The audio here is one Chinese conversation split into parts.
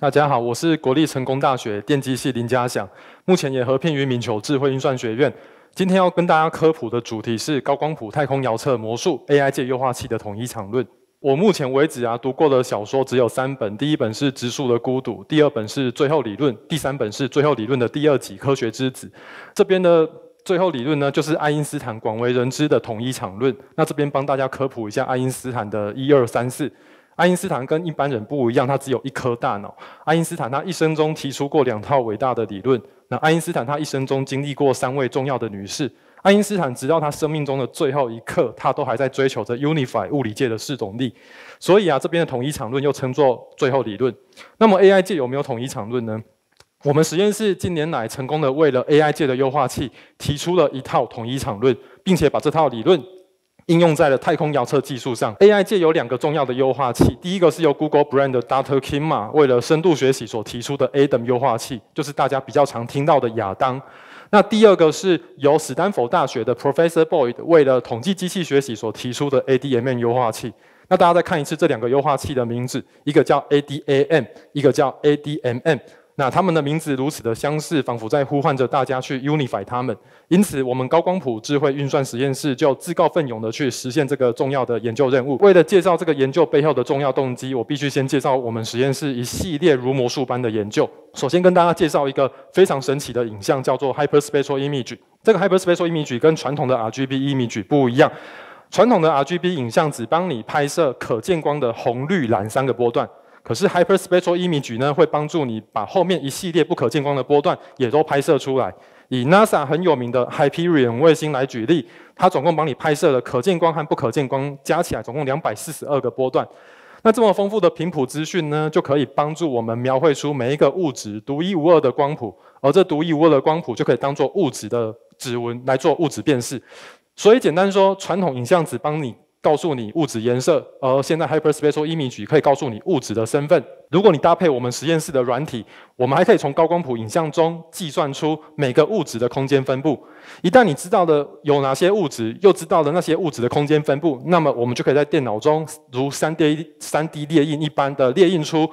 大家好，我是国立成功大学电机系林家祥，目前也合聘于明球智慧运算学院。今天要跟大家科普的主题是高光谱太空遥测魔术 AI 界优化器的统一场论。我目前为止啊读过的小说只有三本，第一本是《植树的孤独》，第二本是《最后理论》，第三本是《最后理论》的第二集《科学之子》。这边的《最后理论》呢，就是爱因斯坦广为人知的统一场论。那这边帮大家科普一下爱因斯坦的一二三四。爱因斯坦跟一般人不一样，他只有一颗大脑。爱因斯坦他一生中提出过两套伟大的理论。那爱因斯坦他一生中经历过三位重要的女士。爱因斯坦直到他生命中的最后一刻，他都还在追求着 unify 物理界的四种力。所以啊，这边的统一场论又称作最后理论。那么 AI 界有没有统一场论呢？我们实验室近年来成功的为了 AI 界的优化器提出了一套统一场论，并且把这套理论。应用在了太空遥测技术上。AI 界有两个重要的优化器，第一个是由 Google b r a n n 的 d a r a k i m a 为了深度学习所提出的 Adam 优化器，就是大家比较常听到的亚当。那第二个是由斯坦福大学的 Professor Boyd 为了统计机器学习所提出的 ADMM 优化器。那大家再看一次这两个优化器的名字，一个叫 ADAM，一个叫 ADMM。那他们的名字如此的相似，仿佛在呼唤着大家去 unify 他们。因此，我们高光谱智慧运算实验室就自告奋勇的去实现这个重要的研究任务。为了介绍这个研究背后的重要动机，我必须先介绍我们实验室一系列如魔术般的研究。首先，跟大家介绍一个非常神奇的影像，叫做 h y p e r s p e c t i a l image。这个 h y p e r s p e c t i a l image 跟传统的 RGB image 不一样。传统的 RGB 影像只帮你拍摄可见光的红、绿、蓝三个波段。可是 hyperspectral image 呢，会帮助你把后面一系列不可见光的波段也都拍摄出来。以 NASA 很有名的 Hyperion 卫星来举例，它总共帮你拍摄了可见光和不可见光加起来总共两百四十二个波段。那这么丰富的频谱资讯呢，就可以帮助我们描绘出每一个物质独一无二的光谱，而这独一无二的光谱就可以当做物质的指纹来做物质辨识。所以简单说，传统影像只帮你。告诉你物质颜色，而现在 h y p e r s p e c t i a l image 可以告诉你物质的身份。如果你搭配我们实验室的软体，我们还可以从高光谱影像中计算出每个物质的空间分布。一旦你知道了有哪些物质，又知道了那些物质的空间分布，那么我们就可以在电脑中如三 D 三 D 列印一般的列印出。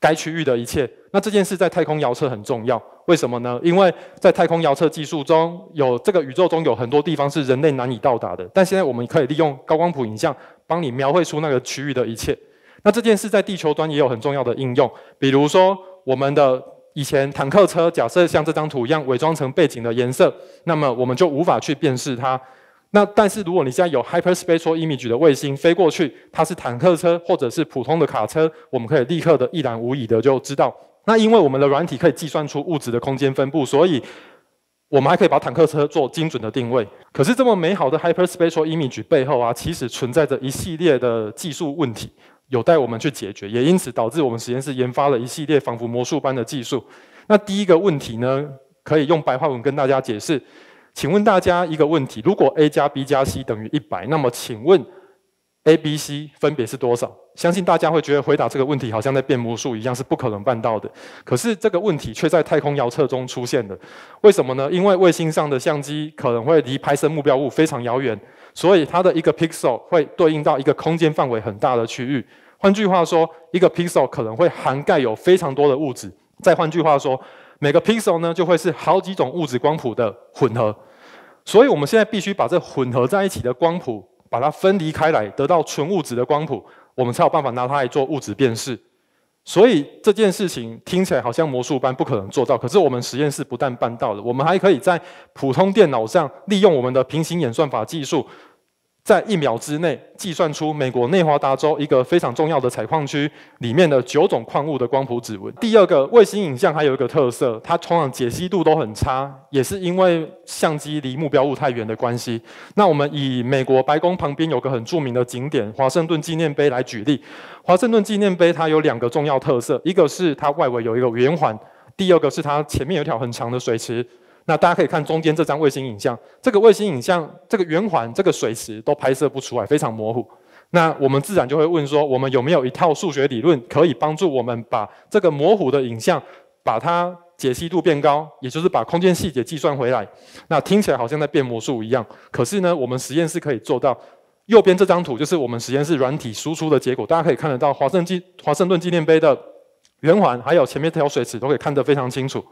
该区域的一切。那这件事在太空遥测很重要，为什么呢？因为在太空遥测技术中，有这个宇宙中有很多地方是人类难以到达的。但现在我们可以利用高光谱影像帮你描绘出那个区域的一切。那这件事在地球端也有很重要的应用，比如说我们的以前坦克车，假设像这张图一样伪装成背景的颜色，那么我们就无法去辨识它。那但是如果你现在有 h y p e r s p e c t i a l image 的卫星飞过去，它是坦克车或者是普通的卡车，我们可以立刻的一览无遗的就知道。那因为我们的软体可以计算出物质的空间分布，所以我们还可以把坦克车做精准的定位。可是这么美好的 h y p e r s p e c t i a l image 背后啊，其实存在着一系列的技术问题有待我们去解决，也因此导致我们实验室研发了一系列仿佛魔术般的技术。那第一个问题呢，可以用白话文跟大家解释。请问大家一个问题：如果 a 加 b 加 c 等于一百，那么请问 a、b、c 分别是多少？相信大家会觉得回答这个问题好像在变魔术一样，是不可能办到的。可是这个问题却在太空遥测中出现的，为什么呢？因为卫星上的相机可能会离拍摄目标物非常遥远，所以它的一个 pixel 会对应到一个空间范围很大的区域。换句话说，一个 pixel 可能会涵盖有非常多的物质。再换句话说，每个 pixel 呢就会是好几种物质光谱的混合。所以，我们现在必须把这混合在一起的光谱，把它分离开来，得到纯物质的光谱，我们才有办法拿它来做物质辨识。所以，这件事情听起来好像魔术般不可能做到，可是我们实验室不但办到了，我们还可以在普通电脑上利用我们的平行演算法技术。在一秒之内计算出美国内华达州一个非常重要的采矿区里面的九种矿物的光谱指纹。第二个卫星影像还有一个特色，它通常解析度都很差，也是因为相机离目标物太远的关系。那我们以美国白宫旁边有个很著名的景点——华盛顿纪念碑来举例。华盛顿纪念碑它有两个重要特色，一个是它外围有一个圆环，第二个是它前面有一条很长的水池。那大家可以看中间这张卫星影像，这个卫星影像这个圆环、这个水池都拍摄不出来，非常模糊。那我们自然就会问说，我们有没有一套数学理论可以帮助我们把这个模糊的影像，把它解析度变高，也就是把空间细节计算回来？那听起来好像在变魔术一样，可是呢，我们实验室可以做到。右边这张图就是我们实验室软体输出的结果，大家可以看得到华盛顿华盛顿纪念碑的圆环，还有前面这条水池都可以看得非常清楚。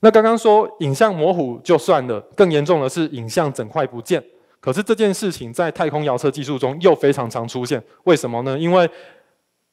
那刚刚说影像模糊就算了，更严重的是影像整块不见。可是这件事情在太空遥测技术中又非常常出现，为什么呢？因为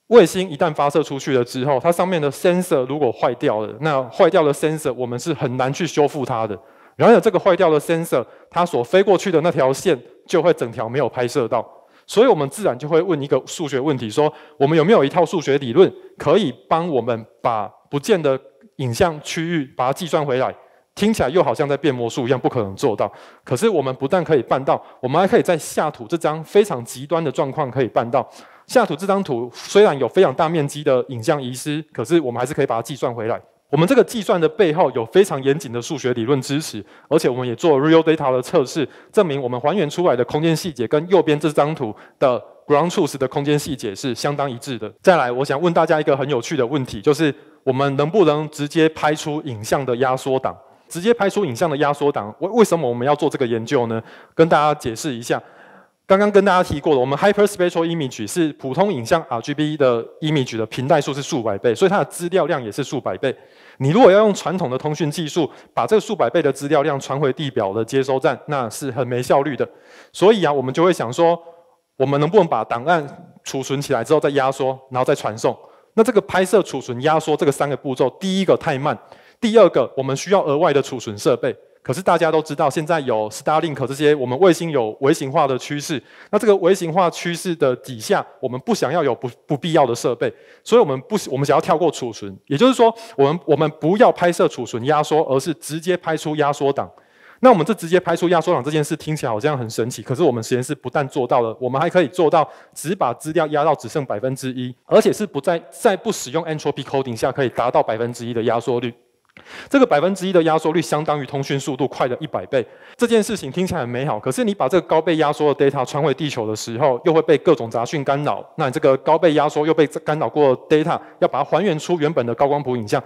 卫星一旦发射出去了之后，它上面的 sensor 如果坏掉了，那坏掉的 sensor 我们是很难去修复它的。然而这个坏掉的 sensor，它所飞过去的那条线就会整条没有拍摄到。所以我们自然就会问一个数学问题：说我们有没有一套数学理论可以帮我们把不见的？影像区域把它计算回来，听起来又好像在变魔术一样，不可能做到。可是我们不但可以办到，我们还可以在下图这张非常极端的状况可以办到。下图这张图虽然有非常大面积的影像遗失，可是我们还是可以把它计算回来。我们这个计算的背后有非常严谨的数学理论支持，而且我们也做 real data 的测试，证明我们还原出来的空间细节跟右边这张图的 ground truth 的空间细节是相当一致的。再来，我想问大家一个很有趣的问题，就是。我们能不能直接拍出影像的压缩档？直接拍出影像的压缩档。为为什么我们要做这个研究呢？跟大家解释一下。刚刚跟大家提过了，我们 hyperspectral image 是普通影像 RGB 的 image 的频带数是数百倍，所以它的资料量也是数百倍。你如果要用传统的通讯技术把这数百倍的资料量传回地表的接收站，那是很没效率的。所以啊，我们就会想说，我们能不能把档案储存起来之后再压缩，然后再传送？那这个拍摄、储存、压缩这个三个步骤，第一个太慢，第二个我们需要额外的储存设备。可是大家都知道，现在有 Starlink 这些，我们卫星有微型化的趋势。那这个微型化趋势的底下，我们不想要有不不必要的设备，所以我们不，我们想要跳过储存，也就是说，我们我们不要拍摄、储存、压缩，而是直接拍出压缩档。那我们就直接拍出压缩档这件事听起来好像很神奇，可是我们实验室不但做到了，我们还可以做到只把资料压到只剩百分之一，而且是不在在不使用 entropy coding 下可以达到百分之一的压缩率。这个百分之一的压缩率相当于通讯速度快的一百倍。这件事情听起来很美好，可是你把这个高倍压缩的 data 传回地球的时候，又会被各种杂讯干扰。那你这个高倍压缩又被干扰过的 data，要把它还原出原本的高光谱影像。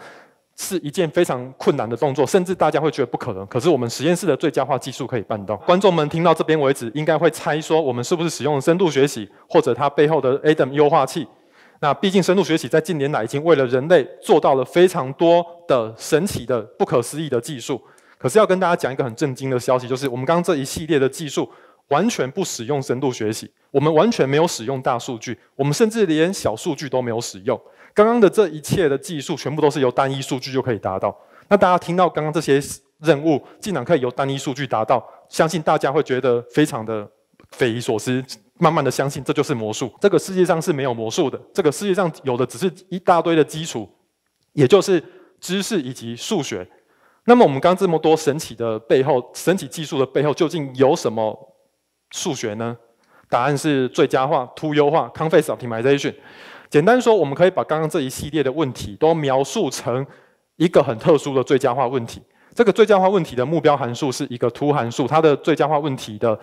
是一件非常困难的动作，甚至大家会觉得不可能。可是我们实验室的最佳化技术可以办到。观众们听到这边为止，应该会猜说我们是不是使用深度学习，或者它背后的 Adam 优化器？那毕竟深度学习在近年来已经为了人类做到了非常多的神奇的、不可思议的技术。可是要跟大家讲一个很震惊的消息，就是我们刚刚这一系列的技术。完全不使用深度学习，我们完全没有使用大数据，我们甚至连小数据都没有使用。刚刚的这一切的技术，全部都是由单一数据就可以达到。那大家听到刚刚这些任务，竟然可以由单一数据达到，相信大家会觉得非常的匪夷所思。慢慢的相信，这就是魔术。这个世界上是没有魔术的，这个世界上有的只是一大堆的基础，也就是知识以及数学。那么我们刚这么多神奇的背后，神奇技术的背后究竟有什么？数学呢，答案是最佳化、凸优化 c o n f e x optimization）。简单说，我们可以把刚刚这一系列的问题都描述成一个很特殊的最佳化问题。这个最佳化问题的目标函数是一个凸函数，它的最佳化问题的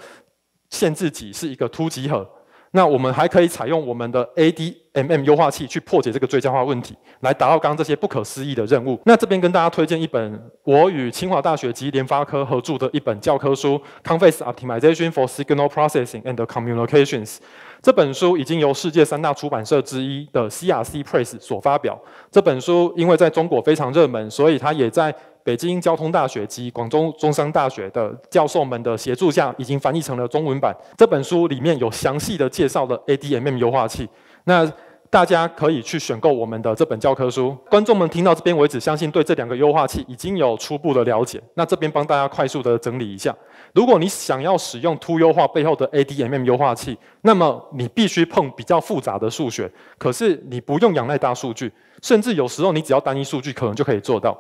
限制集是一个凸集合。那我们还可以采用我们的 ADMM 优化器去破解这个最佳化问题，来达到刚刚这些不可思议的任务。那这边跟大家推荐一本我与清华大学及联发科合著的一本教科书，《c o n f e d e n c e Optimization for Signal Processing and Communications》。这本书已经由世界三大出版社之一的 CRC Press 所发表。这本书因为在中国非常热门，所以它也在。北京交通大学及广州中山大学的教授们的协助下，已经翻译成了中文版。这本书里面有详细的介绍了 ADMm 优化器，那大家可以去选购我们的这本教科书。观众们听到这边为止，相信对这两个优化器已经有初步的了解。那这边帮大家快速的整理一下：如果你想要使用凸优化背后的 ADMm 优化器，那么你必须碰比较复杂的数学，可是你不用仰赖大数据，甚至有时候你只要单一数据可能就可以做到。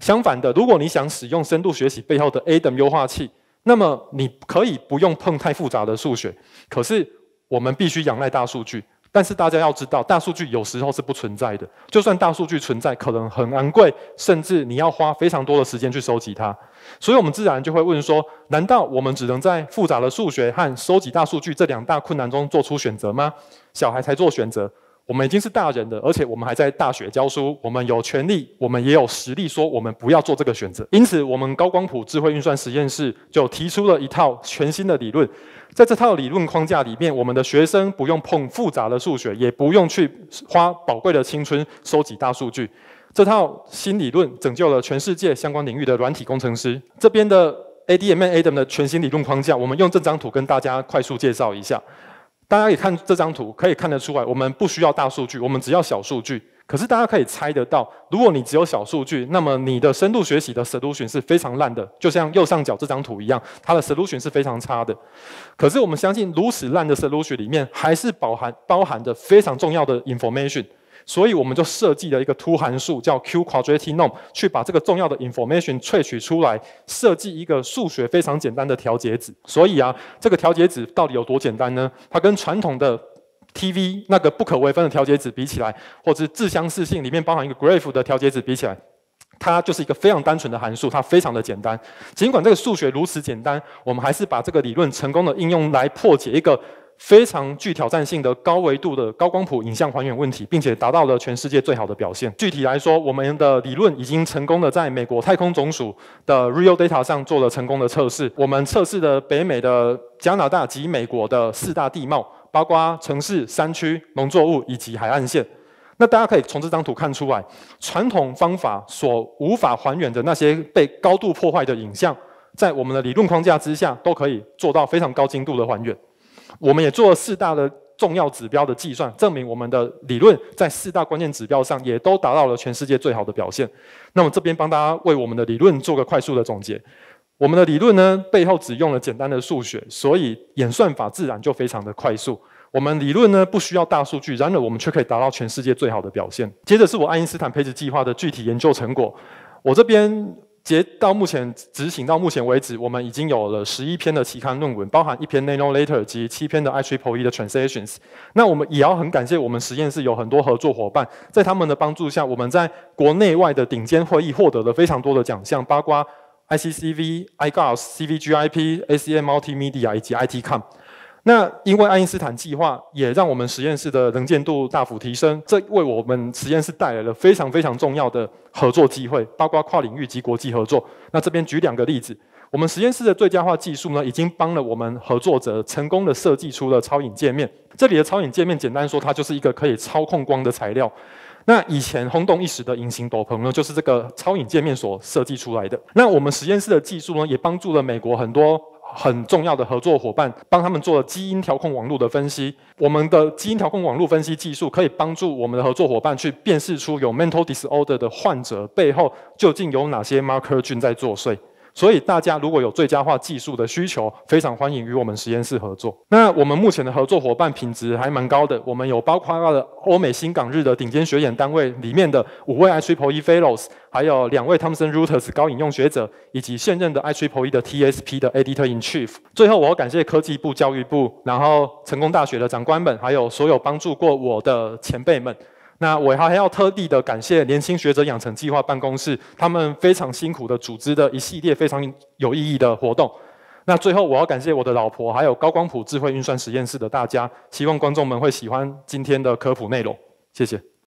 相反的，如果你想使用深度学习背后的 Adam 优化器，那么你可以不用碰太复杂的数学。可是我们必须仰赖大数据，但是大家要知道，大数据有时候是不存在的。就算大数据存在，可能很昂贵，甚至你要花非常多的时间去收集它。所以我们自然就会问说：难道我们只能在复杂的数学和收集大数据这两大困难中做出选择吗？小孩才做选择。我们已经是大人的，而且我们还在大学教书。我们有权利，我们也有实力说，我们不要做这个选择。因此，我们高光谱智慧运算实验室就提出了一套全新的理论。在这套理论框架里面，我们的学生不用碰复杂的数学，也不用去花宝贵的青春收集大数据。这套新理论拯救了全世界相关领域的软体工程师。这边的 ADM Adam 的全新理论框架，我们用这张图跟大家快速介绍一下。大家也看这张图，可以看得出来，我们不需要大数据，我们只要小数据。可是大家可以猜得到，如果你只有小数据，那么你的深度学习的 solution 是非常烂的，就像右上角这张图一样，它的 solution 是非常差的。可是我们相信，如此烂的 solution 里面，还是饱含包含着非常重要的 information。所以我们就设计了一个凸函数，叫 q q u a d r a t i norm，去把这个重要的 information 萃取出来，设计一个数学非常简单的调节子。所以啊，这个调节子到底有多简单呢？它跟传统的 TV 那个不可微分的调节子比起来，或者是自相似性里面包含一个 graph 的调节子比起来，它就是一个非常单纯的函数，它非常的简单。尽管这个数学如此简单，我们还是把这个理论成功的应用来破解一个。非常具挑战性的高维度的高光谱影像还原问题，并且达到了全世界最好的表现。具体来说，我们的理论已经成功的在美国太空总署的 Real Data 上做了成功的测试。我们测试的北美的加拿大及美国的四大地貌，包括城市、山区、农作物以及海岸线。那大家可以从这张图看出来，传统方法所无法还原的那些被高度破坏的影像，在我们的理论框架之下，都可以做到非常高精度的还原。我们也做了四大的重要指标的计算，证明我们的理论在四大关键指标上也都达到了全世界最好的表现。那么这边帮大家为我们的理论做个快速的总结。我们的理论呢背后只用了简单的数学，所以演算法自然就非常的快速。我们理论呢不需要大数据，然而我们却可以达到全世界最好的表现。接着是我爱因斯坦配置计划的具体研究成果，我这边。截到目前执行到目前为止，我们已经有了十一篇的期刊论文，包含一篇 Nano l a t e r 及七篇的 I Triple E 的 t r a n s a t i o n s 那我们也要很感谢我们实验室有很多合作伙伴，在他们的帮助下，我们在国内外的顶尖会议获得了非常多的奖项，包括 ICCV、i g s c v g i p ACM Multimedia 以及 ITCom。那因为爱因斯坦计划也让我们实验室的能见度大幅提升，这为我们实验室带来了非常非常重要的合作机会，包括跨领域及国际合作。那这边举两个例子，我们实验室的最佳化技术呢，已经帮了我们合作者成功的设计出了超影界面。这里的超影界面，简单说，它就是一个可以操控光的材料。那以前轰动一时的隐形斗篷呢，就是这个超影界面所设计出来的。那我们实验室的技术呢，也帮助了美国很多。很重要的合作伙伴帮他们做了基因调控网络的分析。我们的基因调控网络分析技术可以帮助我们的合作伙伴去辨识出有 mental disorder 的患者背后究竟有哪些 marker 菌在作祟。所以大家如果有最佳化技术的需求，非常欢迎与我们实验室合作。那我们目前的合作伙伴品质还蛮高的，我们有包括了欧美、新、港、日的顶尖学研单位里面的五位 i triple e fellows，还有两位 Thomson Reuters 高引用学者，以及现任的 i triple e 的 T S P 的 Editor in Chief。最后，我要感谢科技部、教育部，然后成功大学的长官们，还有所有帮助过我的前辈们。那我还要特地的感谢年轻学者养成计划办公室，他们非常辛苦的组织的一系列非常有意义的活动。那最后我要感谢我的老婆，还有高光谱智慧运算实验室的大家。希望观众们会喜欢今天的科普内容。谢谢。